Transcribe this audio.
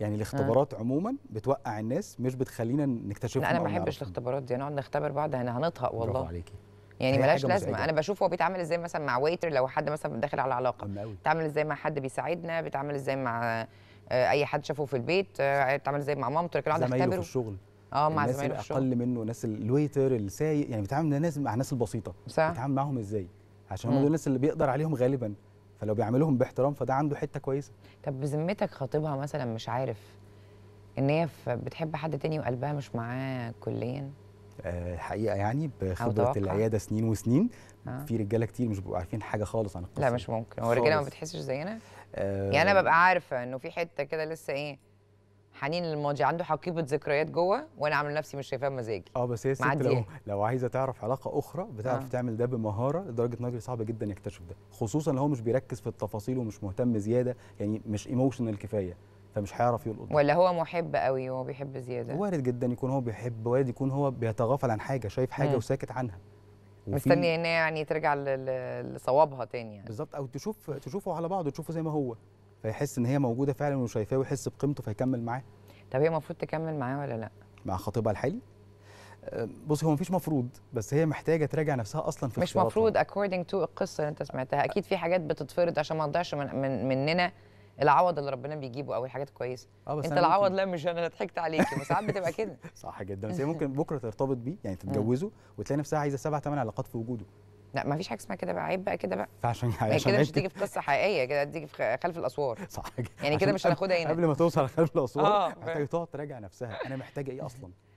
يعني الاختبارات آه. عموما بتوقع الناس مش بتخلينا نكتشفهم لا انا ما بحبش الاختبارات دي نقعد نختبر بعض احنا هنطهق والله برافو عليكي يعني ملاش لازمه انا بشوف هو بيتعامل ازاي مثلا مع ويتر لو حد مثلا داخل على علاقه بيتعامل ازاي مع حد بيساعدنا بيتعامل ازاي مع آه، اي حد شافه في البيت آه، بيتعامل ازاي مع مامته لكن اقعد اختبره في الشغل اه مع زمايله في الشغل اقل منه ناس الويتر السايق يعني بيتعامل مع ناس مع الناس البسيطه بيتعامل معاهم ازاي عشان هم دول الناس اللي بيقدر عليهم غالبا فلو بيعملوهم باحترام فده عنده حته كويسه طب بذمتك خطيبها مثلا مش عارف ان هي بتحب حد تاني وقلبها مش معاه كليا آه، الحقيقه يعني بخبره العياده سنين وسنين آه. في رجاله كتير مش بيبقوا عارفين حاجه خالص عن القصه لا مش ممكن هو الرجاله ما بتحسش زينا آه يعني انا ببقى عارفه انه في حته كده لسه ايه حنين للماضي عنده حقيبه ذكريات جوه وانا عامل نفسي مش شايفاه بمزاجي اه بس هي الست لو, لو عايزه تعرف علاقه اخرى بتعرف آه. تعمل ده بمهاره لدرجه نجري صعب جدا يكتشف ده خصوصا لو هو مش بيركز في التفاصيل ومش مهتم زياده يعني مش ايموشنال كفايه فمش هيعرف يلقط ولا هو محب قوي وهو بيحب زياده وارد جدا يكون هو بيحب وارد يكون هو بيتغافل عن حاجه شايف حاجه مم. وساكت عنها مستني ان يعني ترجع لصوابها تاني يعني بالظبط او تشوف تشوفه على بعضه تشوفه زي ما هو فيحس ان هي موجوده فعلا وشايفاه ويحس بقيمته فيكمل معاه طب هي المفروض تكمل معاه ولا لا مع خطيبها الحالي آه، بص هو مفيش مفروض بس هي محتاجه تراجع نفسها اصلا في مش مفروض اكوردنج تو القصه اللي انت سمعتها اكيد في حاجات بتتفرض عشان ما نضيعش من, من مننا العوض اللي ربنا بيجيبه او الحاجات الكويسه آه بس انت العوض لا مش انا ضحكت عليكي بس ساعات بتبقى كده صح جدا بس هي ممكن بكره ترتبط بيه يعني تتجوزه وتلاقي نفسها عايزه سبع ثمان علاقات في وجوده لا ما فيش حاجه اسمها كده بقى عيب بقى كده بقى فعشان يعني كده مش تيجي في قصه حقيقيه كده تيجي في خلف الاسوار صح يعني كده مش هناخدها هنا قبل ما توصل خلف الاسوار محتاج آه، محتاجه تقعد تراجع نفسها انا محتاجه ايه اصلا